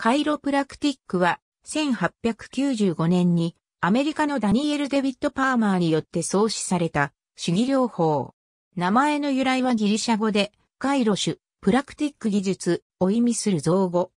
カイロプラクティックは1895年にアメリカのダニエル・デビッド・パーマーによって創始された主義療法。名前の由来はギリシャ語でカイロ種、プラクティック技術を意味する造語。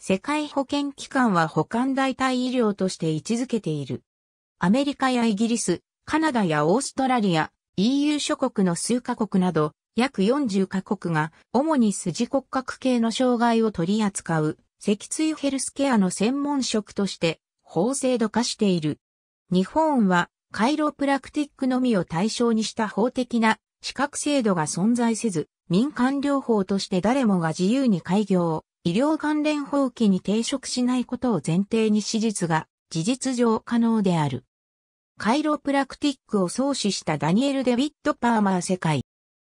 世界保健機関は保管代替医療として位置づけている。アメリカやイギリス、カナダやオーストラリア、EU 諸国の数カ国など約40カ国が主に筋骨格系の障害を取り扱う脊椎ヘルスケアの専門職として法制度化している。日本はカイロプラクティックのみを対象にした法的な資格制度が存在せず、民間療法として誰もが自由に開業、医療関連法規に抵触しないことを前提に手術が事実上可能である。カイロプラクティックを創始したダニエル・デビッド・パーマー世界。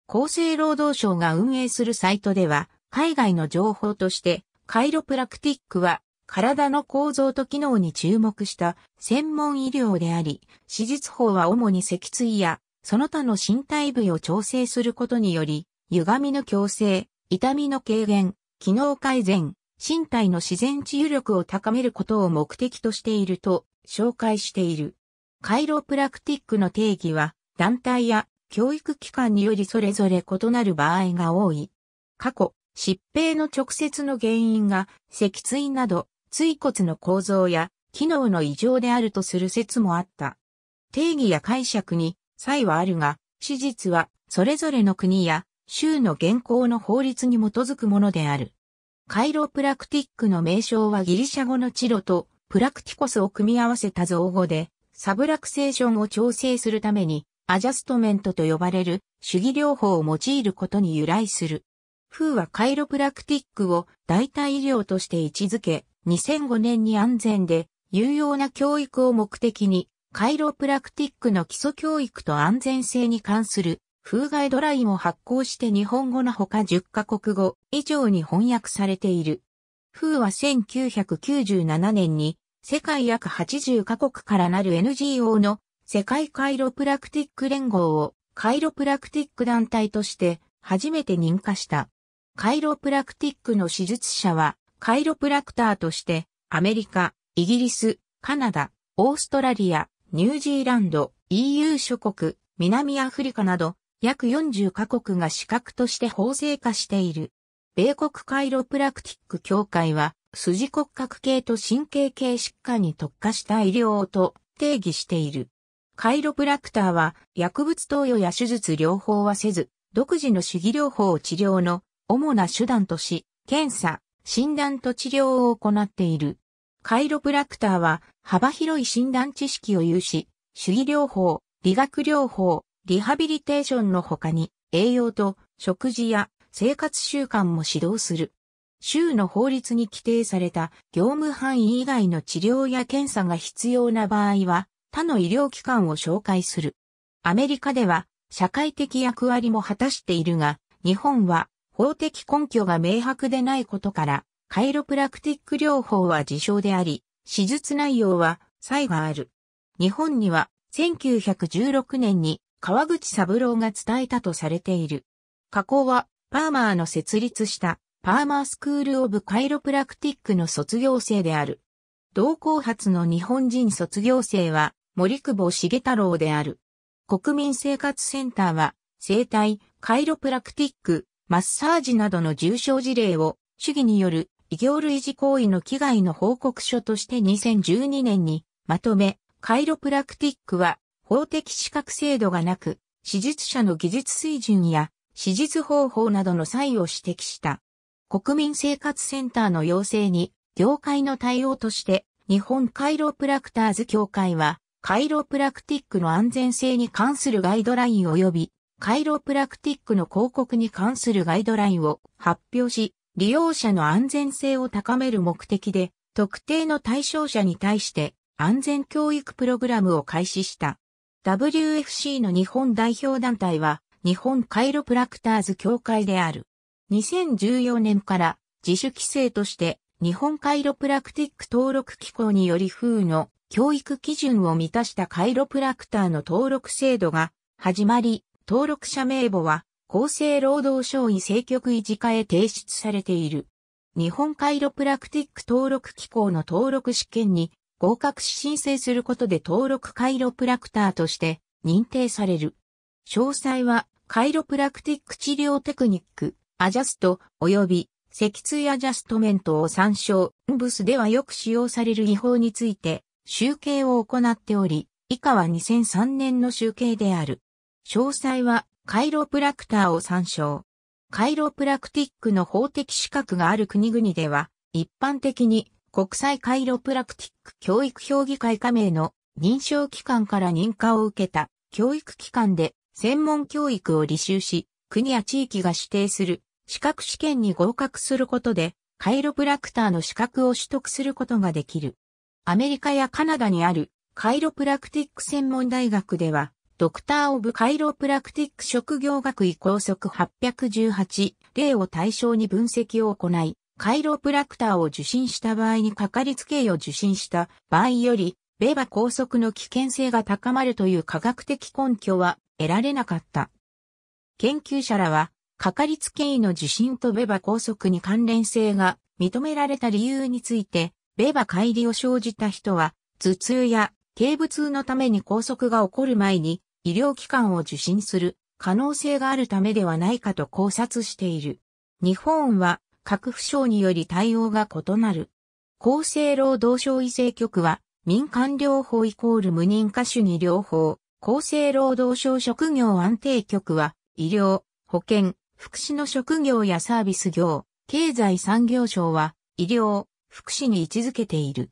厚生労働省が運営するサイトでは、海外の情報として、カイロプラクティックは、体の構造と機能に注目した専門医療であり、手術法は主に脊椎やその他の身体部位を調整することにより、歪みの矯正、痛みの軽減、機能改善、身体の自然治癒力を高めることを目的としていると紹介している。カイロプラクティックの定義は、団体や教育機関によりそれぞれ異なる場合が多い。過去、疾病の直接の原因が、脊椎など、椎骨の構造や、機能の異常であるとする説もあった。定義や解釈に、差異はあるが、史実は、それぞれの国や、州の現行の法律に基づくものである。カイロプラクティックの名称はギリシャ語のチロとプラクティコスを組み合わせた造語で、サブラクセーションを調整するために、アジャストメントと呼ばれる主義療法を用いることに由来する。フーはカイロプラクティックを代替医療として位置づけ、2005年に安全で有用な教育を目的に、カイロプラクティックの基礎教育と安全性に関する風ガイドラインを発行して日本語のほか10カ国語以上に翻訳されている。風は1997年に世界約80カ国からなる NGO の世界カイロプラクティック連合をカイロプラクティック団体として初めて認可した。カイロプラクティックの手術者は、カイロプラクターとして、アメリカ、イギリス、カナダ、オーストラリア、ニュージーランド、EU 諸国、南アフリカなど、約40カ国が資格として法制化している。米国カイロプラクティック協会は、筋骨格系と神経系疾患に特化した医療と定義している。カイロプラクターは薬物投与や手術療法はせず、独自の主義療法を治療の主な手段とし、検査、診断と治療を行っている。カイロプラクターは幅広い診断知識を有し、主義療法、理学療法、リハビリテーションの他に栄養と食事や生活習慣も指導する。州の法律に規定された業務範囲以外の治療や検査が必要な場合は他の医療機関を紹介する。アメリカでは社会的役割も果たしているが、日本は法的根拠が明白でないことから、カイロプラクティック療法は自称であり、手術内容は差異がある。日本には1916年に川口三郎が伝えたとされている。加工はパーマーの設立したパーマースクールオブカイロプラクティックの卒業生である。同校発の日本人卒業生は森久保重太郎である。国民生活センターは生体、カイロプラクティック、マッサージなどの重症事例を主義による異業類似行為の危害の報告書として2012年にまとめ、カイロプラクティックは法的資格制度がなく、手術者の技術水準や手術方法などの差異を指摘した。国民生活センターの要請に、業界の対応として、日本カイロプラクターズ協会は、カイロプラクティックの安全性に関するガイドライン及びカイロプラクティックの広告に関するガイドラインを発表し、利用者の安全性を高める目的で、特定の対象者に対して安全教育プログラムを開始した。WFC の日本代表団体は、日本カイロプラクターズ協会である。2014年から自主規制として日本カイロプラクティック登録機構により風の教育基準を満たしたカイロプラクターの登録制度が始まり、登録者名簿は、厚生労働省医政局医事課へ提出されている。日本カイロプラクティック登録機構の登録試験に合格し申請することで登録カイロプラクターとして認定される。詳細は、カイロプラクティック治療テクニック、アジャスト、及び、脊椎アジャストメントを参照、ブスではよく使用される技法について、集計を行っており、以下は2003年の集計である。詳細はカイロプラクターを参照。カイロプラクティックの法的資格がある国々では、一般的に国際カイロプラクティック教育評議会加盟の認証機関から認可を受けた教育機関で専門教育を履修し、国や地域が指定する資格試験に合格することで、カイロプラクターの資格を取得することができる。アメリカやカナダにあるカイロプラクティック専門大学では、ドクター・オブ・カイロプラクティック職業学位高速818例を対象に分析を行い、カイロプラクターを受診した場合にかかりつけ医を受診した場合より、ベーバ高速の危険性が高まるという科学的根拠は得られなかった。研究者らは、かかりつけ医の受診とベバ高速に関連性が認められた理由について、ベバ乖離を生じた人は、頭痛や頸部痛のために拘束が起こる前に医療機関を受診する可能性があるためではないかと考察している。日本は各府省により対応が異なる。厚生労働省医政局は民間療法イコール無認可主義療法。厚生労働省職業安定局は医療、保健、福祉の職業やサービス業、経済産業省は医療、福祉に位置づけている。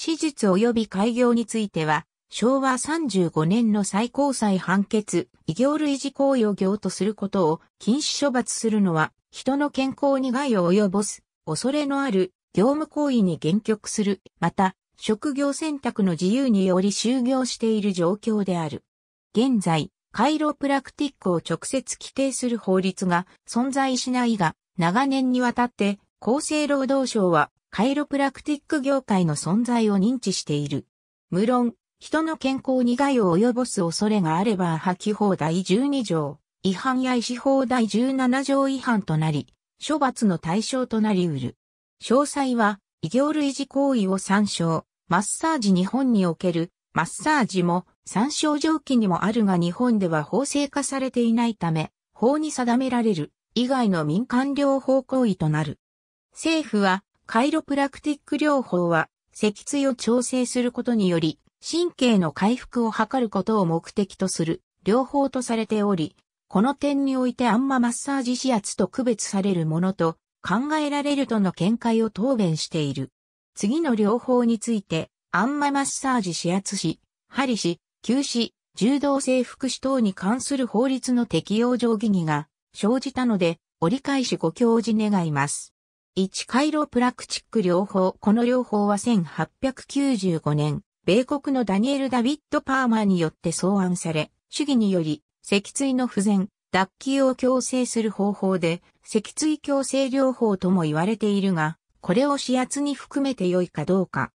手術及び開業については昭和35年の最高裁判決、異業類事行為を業とすることを禁止処罰するのは、人の健康に害を及ぼす、恐れのある業務行為に限局する、また、職業選択の自由により就業している状況である。現在、カイロプラクティックを直接規定する法律が存在しないが、長年にわたって厚生労働省はカイロプラクティック業界の存在を認知している。無論、人の健康に害を及ぼす恐れがあれば破棄法第12条、違反や医師法第17条違反となり、処罰の対象となりうる。詳細は、異業類似行為を参照、マッサージ日本における、マッサージも参照条件にもあるが日本では法制化されていないため、法に定められる以外の民間療法行為となる。政府は、カイロプラクティック療法は、脊椎を調整することにより、神経の回復を図ることを目的とする、療法とされており、この点においてあんまマッサージ指圧と区別されるものと考えられるとの見解を答弁している。次の療法について、あんまマッサージ指圧し、針し、休止、柔道整復師等に関する法律の適用上義義が生じたので、折り返しご教示願います。1カイロプラクチック療法この療法は1895年、米国のダニエル・ダビッド・パーマーによって草案され、主義により、脊椎の不全、脱臼を強制する方法で、脊椎矯正療法とも言われているが、これを視圧に含めて良いかどうか。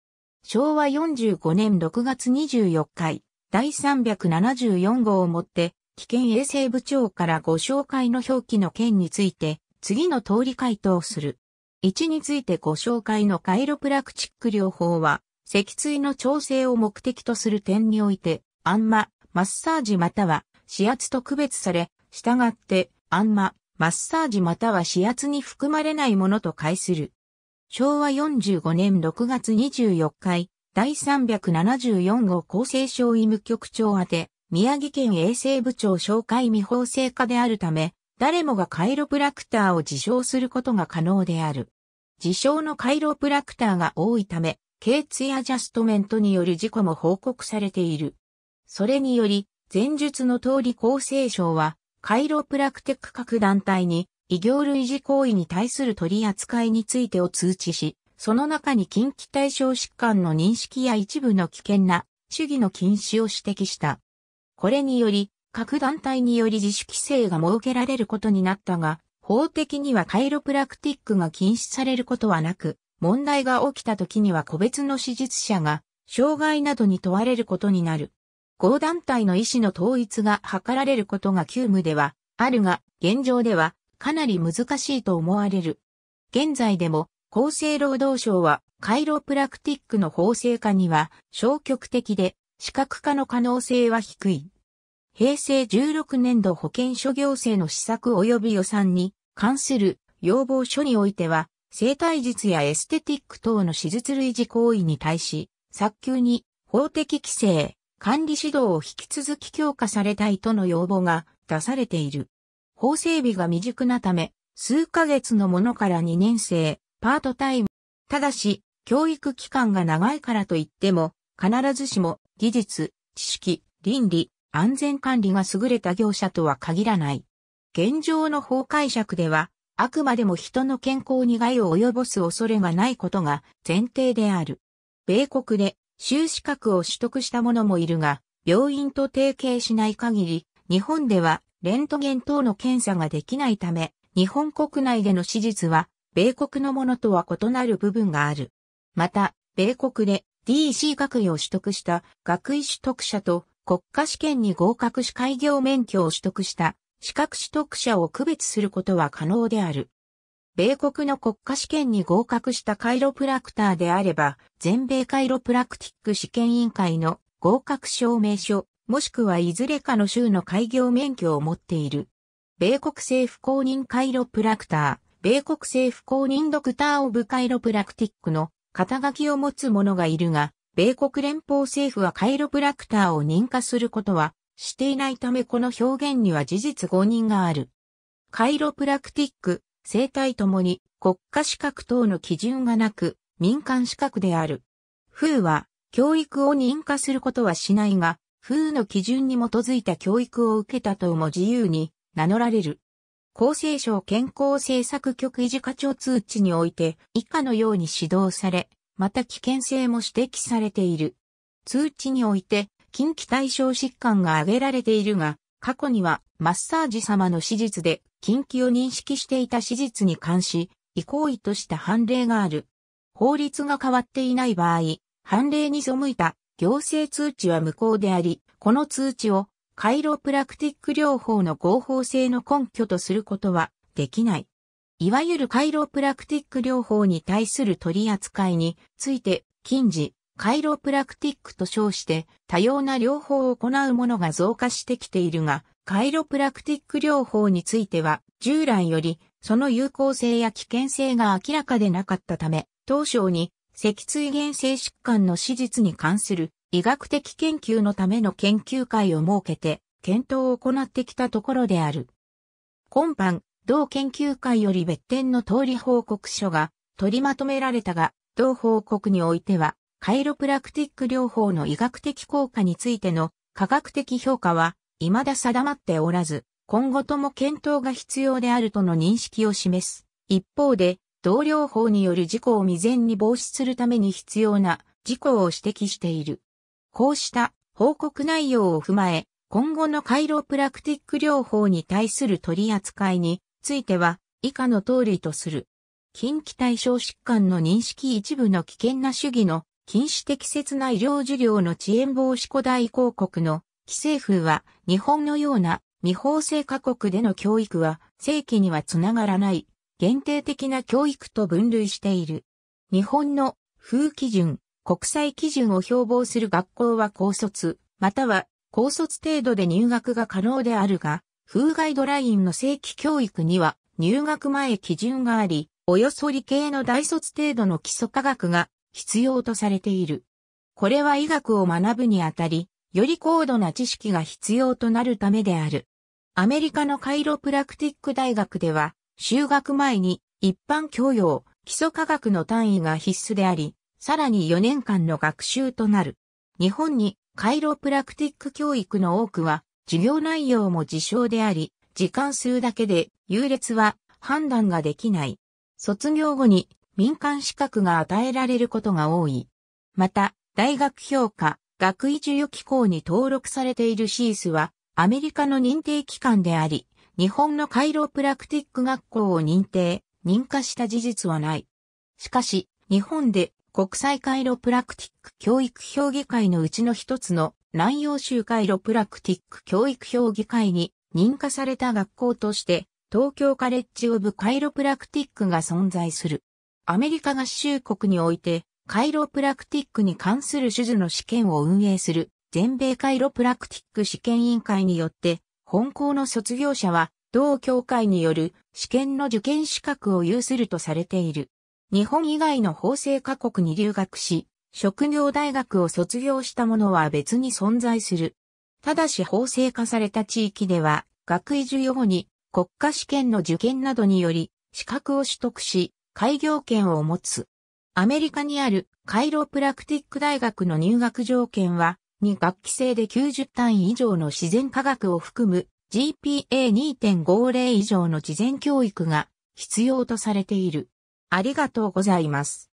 昭和45年6月24日、第374号をもって、危険衛生部長からご紹介の表記の件について、次の通り回答する。1についてご紹介のカイロプラクチック療法は、脊椎の調整を目的とする点において、あんま、マッサージまたは、指圧と区別され、従って、あんま、マッサージまたは指圧に含まれないものと解する。昭和45年6月24日、第374号厚生省医務局長宛て、宮城県衛生部長紹介未法制化であるため、誰もがカイロプラクターを自称することが可能である。自称のカイロプラクターが多いため、頸椎アジャストメントによる事故も報告されている。それにより、前述の通り厚生省は、カイロプラクテック各団体に、異業類似行為に対する取り扱いについてを通知し、その中に近畿対象疾患の認識や一部の危険な主義の禁止を指摘した。これにより、各団体により自主規制が設けられることになったが、法的にはカイロプラクティックが禁止されることはなく、問題が起きた時には個別の手術者が、障害などに問われることになる。合団体の意思の統一が図られることが急務では、あるが、現状では、かなり難しいと思われる。現在でも、厚生労働省は、カイロプラクティックの法制化には、消極的で、資格化の可能性は低い。平成16年度保健所行政の施策及び予算に関する要望書においては、生体術やエステティック等の手術類似行為に対し、早急に法的規制、管理指導を引き続き強化されたいとの要望が出されている。法整備が未熟なため、数ヶ月のものから2年生、パートタイム。ただし、教育期間が長いからといっても、必ずしも技術、知識、倫理、安全管理が優れた業者とは限らない。現状の法解釈では、あくまでも人の健康に害を及ぼす恐れがないことが前提である。米国で修士格を取得した者もいるが、病院と提携しない限り、日本ではレントゲン等の検査ができないため、日本国内での手術は、米国のものとは異なる部分がある。また、米国で DC 学位を取得した学位取得者と国家試験に合格し開業免許を取得した資格取得者を区別することは可能である。米国の国家試験に合格したカイロプラクターであれば、全米カイロプラクティック試験委員会の合格証明書、もしくはいずれかの州の開業免許を持っている。米国政府公認カイロプラクター、米国政府公認ドクター・オブ・カイロプラクティックの肩書きを持つ者がいるが、米国連邦政府はカイロプラクターを認可することはしていないためこの表現には事実誤認がある。カイロプラクティック、生体ともに国家資格等の基準がなく民間資格である。風は教育を認可することはしないが、風の基準に基づいた教育を受けた等も自由に名乗られる。厚生省健康政策局維持課長通知において以下のように指導され、また危険性も指摘されている。通知において近畿対象疾患が挙げられているが、過去にはマッサージ様の手術で近畿を認識していた手術に関し、異行為とした判例がある。法律が変わっていない場合、判例に背いた行政通知は無効であり、この通知をカイロプラクティック療法の合法性の根拠とすることはできない。いわゆるカイロプラクティック療法に対する取り扱いについて近似。カイロプラクティックと称して多様な療法を行うものが増加してきているが、カイロプラクティック療法については従来よりその有効性や危険性が明らかでなかったため、当初に脊椎原性疾患の手術に関する医学的研究のための研究会を設けて検討を行ってきたところである。今般、同研究会より別点の通り報告書が取りまとめられたが、同報告においては、カイロプラクティック療法の医学的効果についての科学的評価は未だ定まっておらず、今後とも検討が必要であるとの認識を示す。一方で、同療法による事故を未然に防止するために必要な事故を指摘している。こうした報告内容を踏まえ、今後のカイロプラクティック療法に対する取り扱いについては以下の通りとする。近畿対象疾患の認識一部の危険な主義の禁止適切な医療授業の遅延防止古代広告の規制風は日本のような未法制各国での教育は正規にはつながらない限定的な教育と分類している。日本の風基準、国際基準を標榜する学校は高卒、または高卒程度で入学が可能であるが、風ガイドラインの正規教育には入学前基準があり、およそ理系の大卒程度の基礎科学が必要とされている。これは医学を学ぶにあたり、より高度な知識が必要となるためである。アメリカのカイロプラクティック大学では、就学前に一般教養、基礎科学の単位が必須であり、さらに4年間の学習となる。日本にカイロプラクティック教育の多くは、授業内容も自称であり、時間数だけで優劣は判断ができない。卒業後に民間資格が与えられることが多い。また、大学評価、学位授与機構に登録されているシースは、アメリカの認定機関であり、日本のカイロプラクティック学校を認定、認可した事実はない。しかし、日本で国際カイロプラクティック教育評議会のうちの一つの南洋州カイロプラクティック教育評議会に認可された学校として東京カレッジオブカイロプラクティックが存在する。アメリカ合衆国において、カイロプラクティックに関する手術の試験を運営する全米カイロプラクティック試験委員会によって、本校の卒業者は同協会による試験の受験資格を有するとされている。日本以外の法制各国に留学し、職業大学を卒業した者は別に存在する。ただし法制化された地域では、学位授与後に国家試験の受験などにより資格を取得し、開業権を持つ。アメリカにあるカイロプラクティック大学の入学条件は、2学期制で90単位以上の自然科学を含む GPA2.50 以上の事前教育が必要とされている。ありがとうございます。